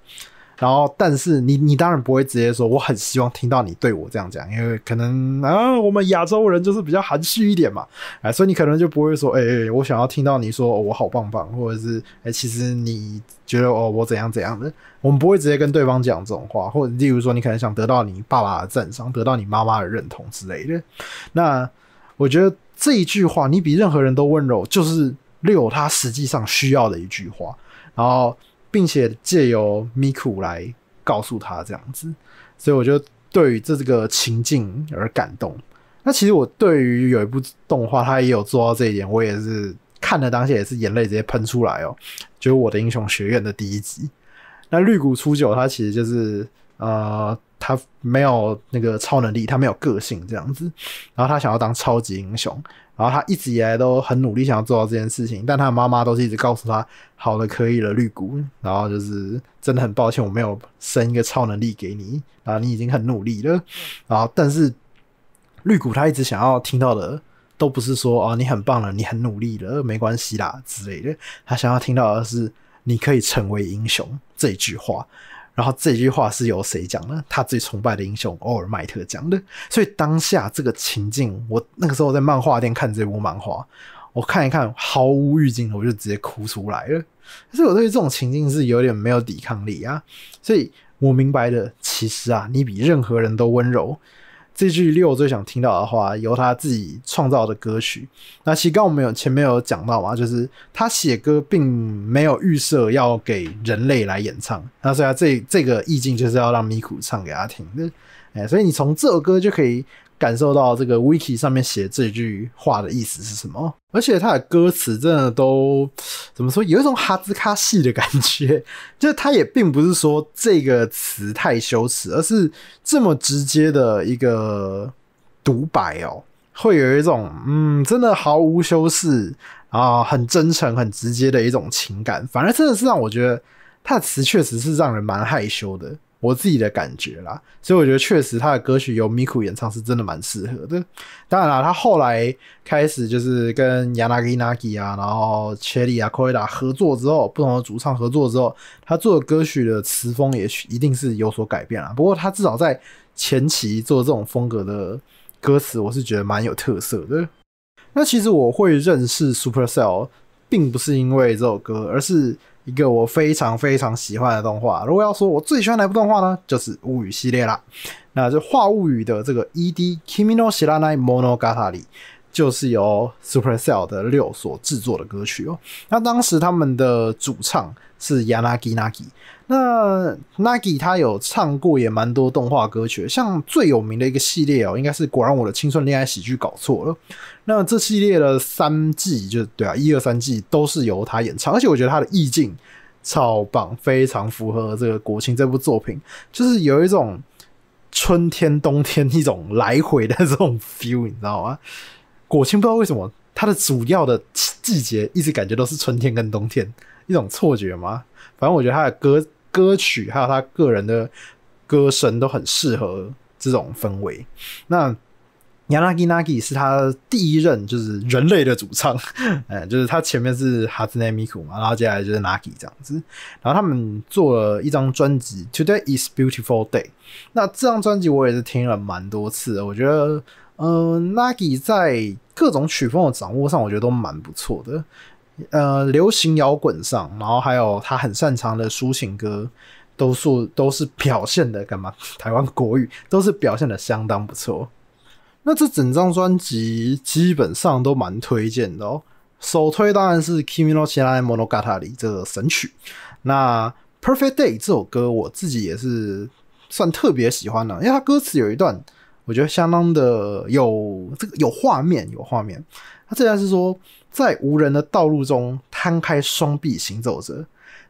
然后，但是你你当然不会直接说，我很希望听到你对我这样讲，因为可能啊，我们亚洲人就是比较含蓄一点嘛，哎，所以你可能就不会说，哎哎，我想要听到你说我好棒棒，或者是哎，其实你觉得哦，我怎样怎样的，我们不会直接跟对方讲这种话，或者例如说，你可能想得到你爸爸的赞赏，得到你妈妈的认同之类的。那我觉得这一句话，你比任何人都温柔，就是六他实际上需要的一句话。然后。并且借由咪库来告诉他这样子，所以我就对于这个情境而感动。那其实我对于有一部动画，它也有做到这一点，我也是看了当下也是眼泪直接喷出来哦。就是《我的英雄学院》的第一集，那绿谷初九他其实就是呃，他没有那个超能力，他没有个性这样子，然后他想要当超级英雄。然后他一直以来都很努力想要做到这件事情，但他妈妈都是一直告诉他：“好的，可以了，绿谷。”然后就是真的很抱歉，我没有生一个超能力给你啊，你已经很努力了然后但是绿谷他一直想要听到的都不是说啊，你很棒了，你很努力了，没关系啦之类的。他想要听到的是你可以成为英雄这一句话。然后这句话是由谁讲呢？他最崇拜的英雄欧尔麦特讲的。所以当下这个情境，我那个时候在漫画店看这部漫画，我看一看毫无预警，我就直接哭出来了。所以我对这种情境是有点没有抵抗力啊。所以我明白的，其实啊，你比任何人都温柔。这句六最想听到的话，由他自己创造的歌曲。那其实刚我们有前面有讲到嘛，就是他写歌并没有预设要给人类来演唱，那所以他这这个意境就是要让米咕唱给他听。那、哎，所以你从这首歌就可以。感受到这个 wiki 上面写这句话的意思是什么？而且他的歌词真的都怎么说？有一种哈兹卡系的感觉，就是他也并不是说这个词太羞耻，而是这么直接的一个独白哦，会有一种嗯，真的毫无修饰啊，很真诚、很直接的一种情感。反而真的是让我觉得他的词确实是让人蛮害羞的。我自己的感觉啦，所以我觉得确实他的歌曲由 Miku 演唱是真的蛮适合的。当然啦，他后来开始就是跟 Yanagi Nagi 啊，然后 Cherry 啊、k i 维 a 合作之后，不同的主唱合作之后，他做的歌曲的词风也一定是有所改变了。不过他至少在前期做这种风格的歌词，我是觉得蛮有特色的。那其实我会认识 Super Cell，并不是因为这首歌，而是。一个我非常非常喜欢的动画。如果要说我最喜欢哪部动画呢，就是《物语》系列啦。那就《化物语》的这个 ED《Kimi no Shiranai Mono ga Tari》，就是由 Super Cell 的六所制作的歌曲哦。那当时他们的主唱是 Yanagi Nagi。那 Nagi 他有唱过也蛮多动画歌曲，像最有名的一个系列哦，应该是《果然我的青春恋爱喜剧搞错了》。那这系列的三季就对啊，一二三季都是由他演唱，而且我觉得他的意境超棒，非常符合这个《国庆》这部作品，就是有一种春天、冬天一种来回的这种 feel，你知道吗？国庆不知道为什么他的主要的季节一直感觉都是春天跟冬天，一种错觉吗？反正我觉得他的歌歌曲还有他个人的歌声都很适合这种氛围。那。Nagi Nagi 是他第一任，就是人类的主唱，诶，就是他前面是 h a r u s a m i k u 嘛，然后接下来就是 Nagi 这样子，然后他们做了一张专辑《Today Is Beautiful Day》。那这张专辑我也是听了蛮多次，我觉得，嗯，Nagi 在各种曲风的掌握上，我觉得都蛮不错的。呃，流行摇滚上，然后还有他很擅长的抒情歌，都说都是表现的干嘛？台湾国语都是表现的相当不错。那这整张专辑基本上都蛮推荐的哦，首推当然是《Kimi no s h i a Mono Gata》里这个神曲。那《Perfect Day》这首歌我自己也是算特别喜欢的，因为它歌词有一段我觉得相当的有这个有画面，有画面。它自然是说在无人的道路中摊开双臂行走着，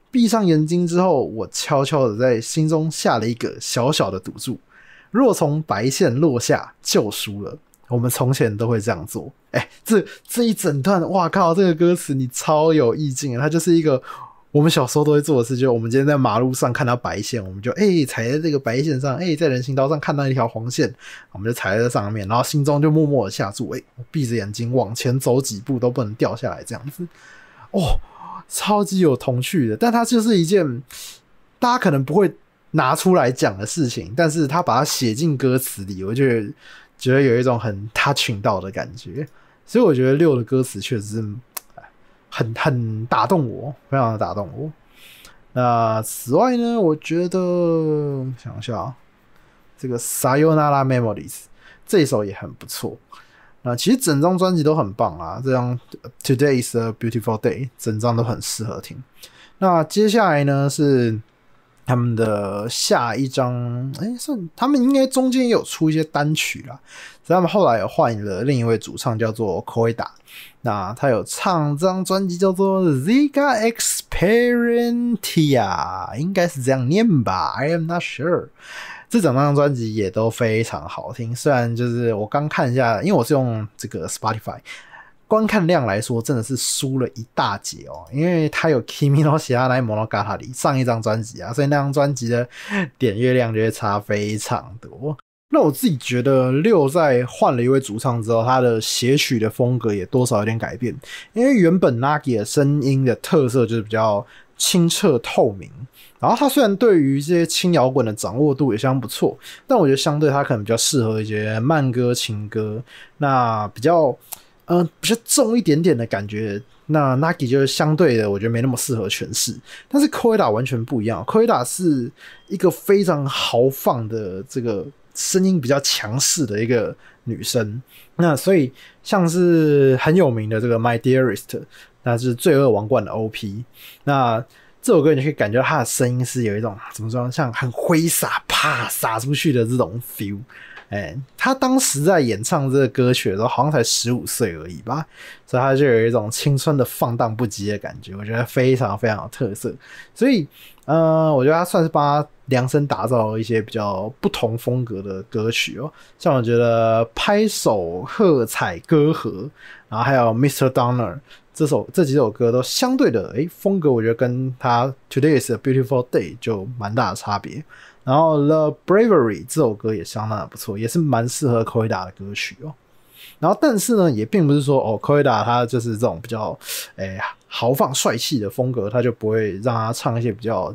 闭上眼睛之后，我悄悄的在心中下了一个小小的赌注。若从白线落下就输了，我们从前都会这样做。哎，这这一整段，哇靠！这个歌词你超有意境啊，它就是一个我们小时候都会做的事，就是我们今天在马路上看到白线，我们就哎踩在这个白线上，哎在人行道上看到一条黄线，我们就踩在上面，然后心中就默默的下注，哎，我闭着眼睛往前走几步都不能掉下来，这样子，哦，超级有童趣的，但它就是一件大家可能不会。拿出来讲的事情，但是他把它写进歌词里，我就觉得有一种很 touch 到的感觉，所以我觉得六的歌词确实很很打动我，非常的打动我。那此外呢，我觉得想一下这个《Sayonara Memories》这一首也很不错。那其实整张专辑都很棒啊，这张《Today is a beautiful day》整张都很适合听。那接下来呢是。他们的下一张，哎，算他们应该中间也有出一些单曲了。他们后来有换了另一位主唱，叫做 Koida。那他有唱这张专辑叫做《z i g a Experience》a 应该是这样念吧？I'm a not sure。这整张专辑也都非常好听，虽然就是我刚看一下，因为我是用这个 Spotify。观看量来说，真的是输了一大截哦，因为他有 k i m i n o 写他那《摩纳卡塔里》上一张专辑啊，所以那张专辑的点阅量就差非常多。那我自己觉得六在换了一位主唱之后，他的写曲的风格也多少有点改变，因为原本 Nagi 的声音的特色就是比较清澈透明，然后他虽然对于这些轻摇滚的掌握度也相当不错，但我觉得相对他可能比较适合一些慢歌、情歌，那比较。嗯，比较重一点点的感觉，那 Niki 就是相对的，我觉得没那么适合诠释。但是 Koda i 完全不一样，Koda i 是一个非常豪放的这个声音比较强势的一个女生。那所以像是很有名的这个 My Dearest，那是《罪恶王冠》的 O P，那这首歌你可以感觉到她的声音是有一种怎么说，像很挥洒啪洒出去的这种 feel。哎，他当时在演唱这个歌曲的时候，好像才十五岁而已吧，所以他就有一种青春的放荡不羁的感觉，我觉得非常非常有特色。所以，呃，我觉得他算是帮他量身打造一些比较不同风格的歌曲哦，像我觉得拍手喝彩歌和，然后还有 m r Donner 这首这几首歌都相对的，哎，风格我觉得跟他 Today is a beautiful day 就蛮大的差别。然后《The Bravery》这首歌也相当的不错，也是蛮适合 o i d a 的歌曲哦。然后，但是呢，也并不是说哦，o i d a 他就是这种比较，诶，豪放帅气的风格，他就不会让他唱一些比较，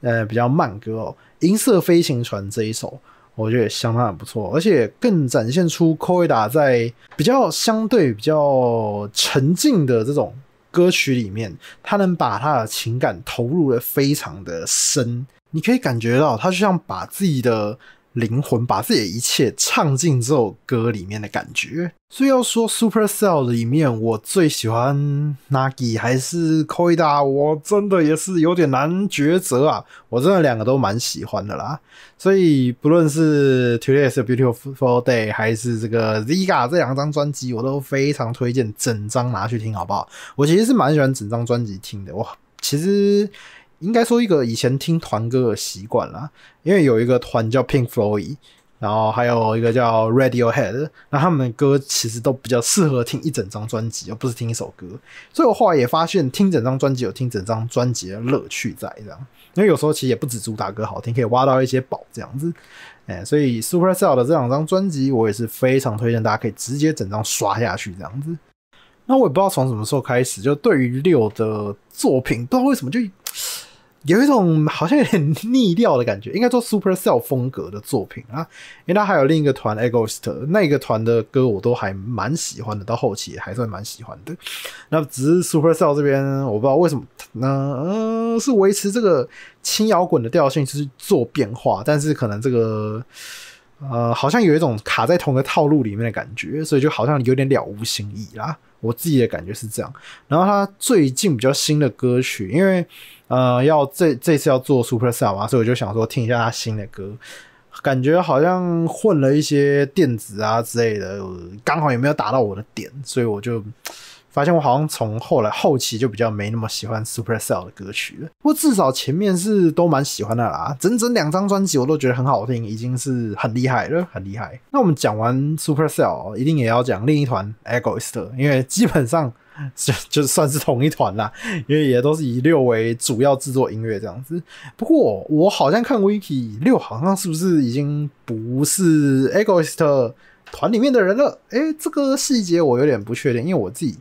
呃，比较慢歌哦。《银色飞行船》这一首，我觉得也相当的不错，而且更展现出 o i d a 在比较相对比较沉静的这种歌曲里面，他能把他的情感投入的非常的深。你可以感觉到他就像把自己的灵魂、把自己的一切唱进这首歌里面的感觉。所以要说 Super Cell 里面我最喜欢 Nagi 还是 Koda，我真的也是有点难抉择啊！我真的两个都蛮喜欢的啦。所以不论是 Today's i a Beautiful l Day 还是这个 Ziga 这两张专辑，我都非常推荐整张拿去听，好不好？我其实是蛮喜欢整张专辑听的，我其实。应该说一个以前听团歌的习惯啦，因为有一个团叫 Pink Floyd，然后还有一个叫 Radiohead，那他们的歌其实都比较适合听一整张专辑，而不是听一首歌。所以我后来也发现，听整张专辑有听整张专辑的乐趣在这样，因为有时候其实也不止主打歌好听，可以挖到一些宝这样子。哎，所以 Super Cell 的这两张专辑，我也是非常推荐大家可以直接整张刷下去这样子。那我也不知道从什么时候开始，就对于六的作品，不知道为什么就。有一种好像有点腻掉的感觉，应该做 Super Cell 风格的作品啊。因为它还有另一个团 a g o s t 那个团的歌我都还蛮喜欢的，到后期还算蛮喜欢的。那只是 Super Cell 这边，我不知道为什么，嗯，是维持这个轻摇滚的调性，是做变化，但是可能这个呃，好像有一种卡在同个套路里面的感觉，所以就好像有点了无新意啦。我自己的感觉是这样。然后他最近比较新的歌曲，因为。呃，要这这次要做 Super Cell 嘛，所以我就想说听一下他新的歌，感觉好像混了一些电子啊之类的，刚好也没有打到我的点，所以我就发现我好像从后来后期就比较没那么喜欢 Super Cell 的歌曲了。不过至少前面是都蛮喜欢的啦，整整两张专辑我都觉得很好听，已经是很厉害了，很厉害。那我们讲完 Super Cell，一定也要讲另一团 e g g i s t 因为基本上。就 就算是同一团啦，因为也都是以六为主要制作音乐这样子。不过我好像看 Wiki 六好像是不是已经不是 c g o i s t 团里面的人了？哎，这个细节我有点不确定，因为我自己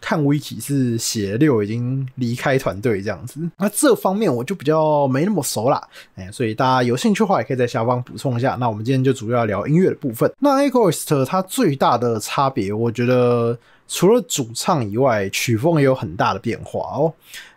看 Wiki 是写六已经离开团队这样子。那这方面我就比较没那么熟啦，哎，所以大家有兴趣的话也可以在下方补充一下。那我们今天就主要聊音乐的部分。那 c g o i s t 它最大的差别，我觉得。除了主唱以外，曲风也有很大的变化哦。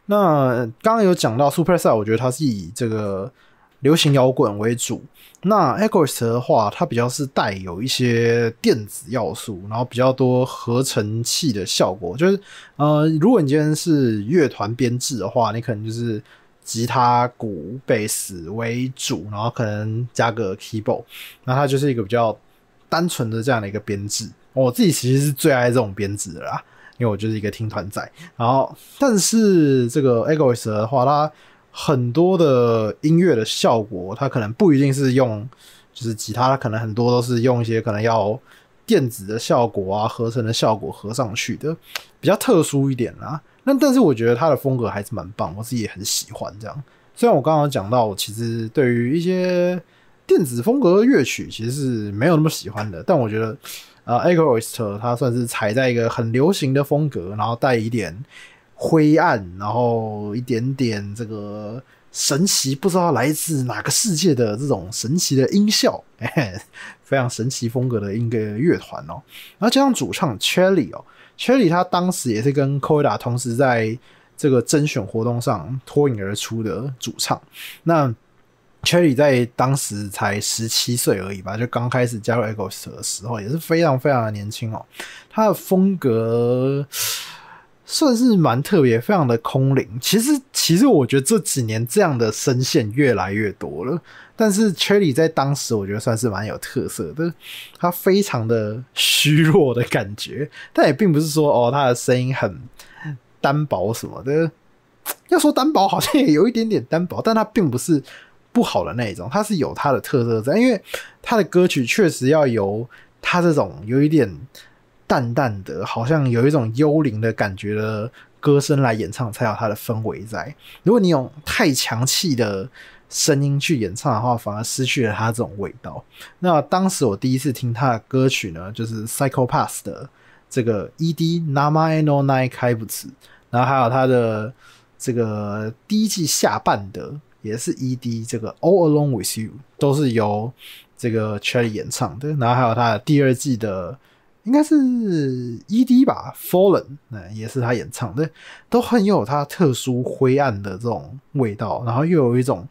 那刚刚有讲到 Superstar，我觉得它是以这个流行摇滚为主。那 a c o e s t 的话，它比较是带有一些电子要素，然后比较多合成器的效果。就是呃，如果你今天是乐团编制的话，你可能就是吉他、鼓、贝斯为主，然后可能加个 Keyboard，那它就是一个比较单纯的这样的一个编制。我自己其实是最爱这种编制啦，因为我就是一个听团仔。然后，但是这个 e g o i e s t 的话，它很多的音乐的效果，它可能不一定是用就是吉他，它可能很多都是用一些可能要电子的效果啊、合成的效果合上去的，比较特殊一点啦。那但是我觉得它的风格还是蛮棒，我自己也很喜欢这样。虽然我刚刚讲到，我其实对于一些电子风格的乐曲其实是没有那么喜欢的，但我觉得。呃 e g o o i s t 它算是踩在一个很流行的风格，然后带一点灰暗，然后一点点这个神奇，不知道来自哪个世界的这种神奇的音效，嘿，非常神奇风格的一个乐团哦。然后加上主唱 Cherry 哦，Cherry 他当时也是跟 Koda 同时在这个甄选活动上脱颖而出的主唱，那。Cherry 在当时才十七岁而已吧，就刚开始加入 e c h o e s 的时候也是非常非常的年轻哦。他的风格算是蛮特别，非常的空灵。其实其实我觉得这几年这样的声线越来越多了，但是 Cherry 在当时我觉得算是蛮有特色的。他非常的虚弱的感觉，但也并不是说哦他的声音很单薄什么的。要说单薄，好像也有一点点单薄，但他并不是。不好的那一种，它是有它的特色在，因为他的歌曲确实要由他这种有一点淡淡的，好像有一种幽灵的感觉的歌声来演唱才有它的氛围在。如果你用太强气的声音去演唱的话，反而失去了它这种味道。那当时我第一次听他的歌曲呢，就是 Psycho Pass 的这个 ED Namano ni k a i b u s 然后还有他的这个第一季下半的。也是 E.D. 这个 All Along With You 都是由这个 Cherry 演唱的，然后还有他的第二季的应该是 E.D. 吧，Fallen，那也是他演唱的，都很有他特殊灰暗的这种味道，然后又有一种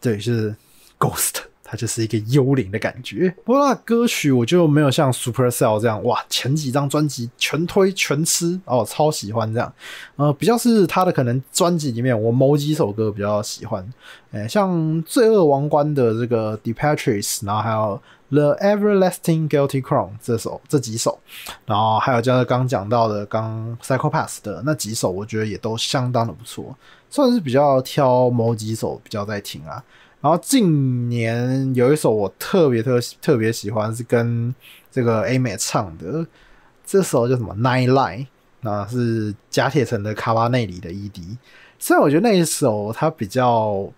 对，就是 Ghost。它就是一个幽灵的感觉，不过那歌曲我就没有像 Supercell 这样，哇，前几张专辑全推全吃哦，超喜欢这样。呃，比较是他的可能专辑里面，我某几首歌比较喜欢，哎，像《罪恶王冠》的这个 Departures，然后还有 The Everlasting Guilty Crown 这首这几首，然后还有就是刚讲到的刚 Psychopaths 的那几首，我觉得也都相当的不错，算是比较挑某几首比较在听啊。然后近年有一首我特别特特别喜欢是跟这个 A 妹唱的，这首叫什么《Nightline》，那是加铁城的卡巴内里的 ED。虽然我觉得那一首他比较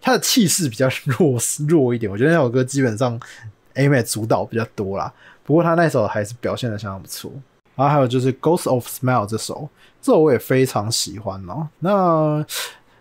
他的气势比较弱弱一点，我觉得那首歌基本上 A 妹主导比较多啦。不过他那首还是表现的相当不错。然后还有就是《Ghost of Smile》这首，这首我也非常喜欢哦。那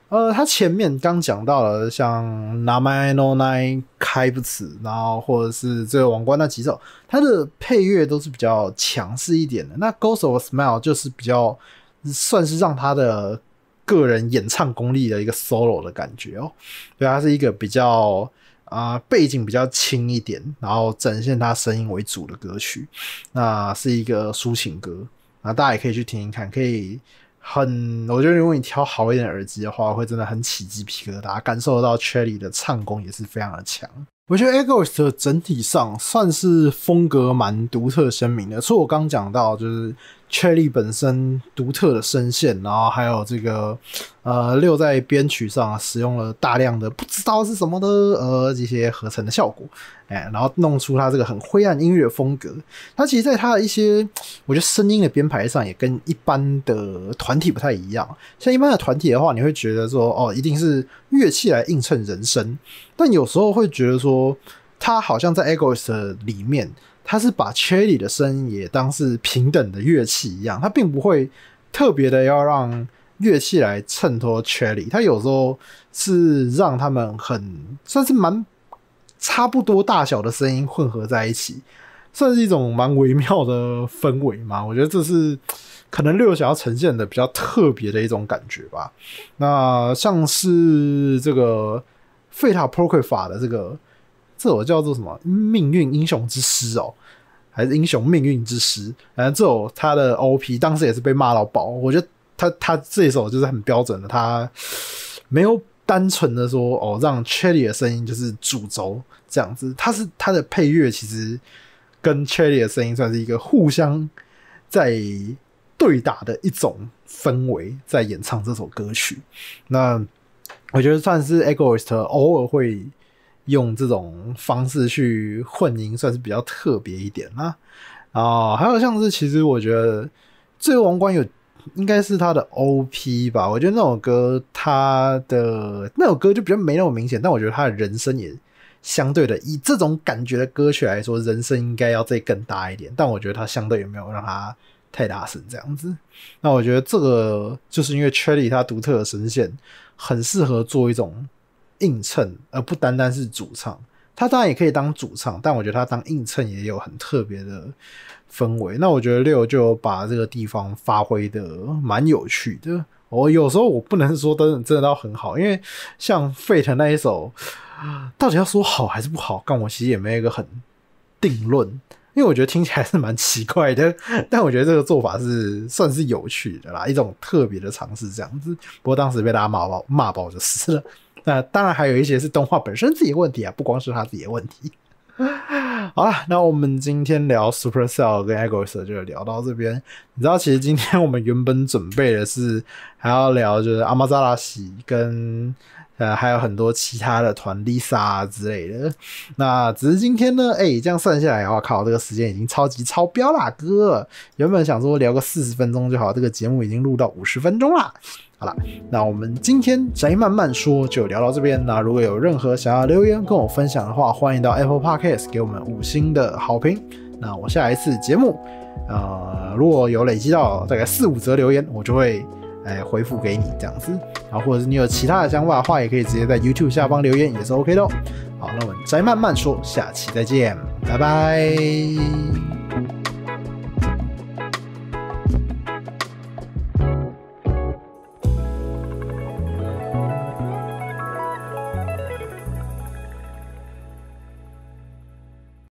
呃，他前面刚讲到了，像《Namanonai》开不耻，然后或者是这个王冠那几首，他的配乐都是比较强势一点的。那《Ghost of Smile》就是比较算是让他的个人演唱功力的一个 solo 的感觉哦。对，它是一个比较啊背景比较轻一点，然后展现他声音为主的歌曲，那是一个抒情歌，那大家也可以去听一看，可以。很，我觉得如果你挑好一点耳机的话，会真的很起鸡皮疙瘩，感受得到 Cherry 的唱功也是非常的强。我觉得 a g e s 的整体上算是风格蛮独特鲜明的，除以我刚讲到就是。确立本身独特的声线，然后还有这个呃六在编曲上使用了大量的不知道是什么的呃这些合成的效果，哎，然后弄出它这个很灰暗音乐风格。它其实，在它的一些我觉得声音的编排上也跟一般的团体不太一样。像一般的团体的话，你会觉得说哦，一定是乐器来映衬人声，但有时候会觉得说。他好像在 e g o s 的里面，他是把 Cherry 的声音也当是平等的乐器一样，他并不会特别的要让乐器来衬托 Cherry，他有时候是让他们很算是蛮差不多大小的声音混合在一起，算是一种蛮微妙的氛围嘛。我觉得这是可能六想要呈现的比较特别的一种感觉吧。那像是这个费塔 Prokofy 的这个。这首叫做什么？命运英雄之诗哦，还是英雄命运之诗？反正这首他的 OP 当时也是被骂到爆。我觉得他他这首就是很标准的，他没有单纯的说哦让 Cherry 的声音就是主轴这样子，他是他的配乐其实跟 Cherry 的声音算是一个互相在对打的一种氛围，在演唱这首歌曲。那我觉得算是 e g i s t 偶尔会。用这种方式去混音算是比较特别一点啦。哦，还有像是其实我觉得《最王冠》有应该是他的 O P 吧，我觉得那首歌他的那首歌就比较没那么明显，但我觉得他的人声也相对的以这种感觉的歌曲来说，人声应该要再更大一点。但我觉得他相对也没有让他太大声这样子。那我觉得这个就是因为 Cherry 他独特的声线，很适合做一种。映衬，而不单单是主唱，他当然也可以当主唱，但我觉得他当映衬也有很特别的氛围。那我觉得六就把这个地方发挥的蛮有趣的。我有时候我不能说真的真的到很好，因为像沸腾那一首，到底要说好还是不好，但我其实也没有一个很定论，因为我觉得听起来是蛮奇怪的。但我觉得这个做法是算是有趣的啦，一种特别的尝试这样子。不过当时被大家骂爆，骂爆就死了。那当然，还有一些是动画本身自己的问题啊，不光是他自己的问题。好了，那我们今天聊 Super Cell 跟 Aggro 色就聊到这边。你知道，其实今天我们原本准备的是还要聊，就是阿玛扎拉西跟呃还有很多其他的团丽莎之类的。那只是今天呢，哎，这样算下来，我靠，这个时间已经超级超标啦，哥。原本想说聊个四十分钟就好，这个节目已经录到五十分钟了。那我们今天摘慢慢说就聊到这边。那如果有任何想要留言跟我分享的话，欢迎到 Apple Podcast 给我们五星的好评。那我下一次节目，呃，如果有累积到大概四五则留言，我就会呃回复给你这样子。然后或者是你有其他的想法的话，也可以直接在 YouTube 下方留言也是 OK 的。好，那我们摘慢慢说，下期再见，拜拜。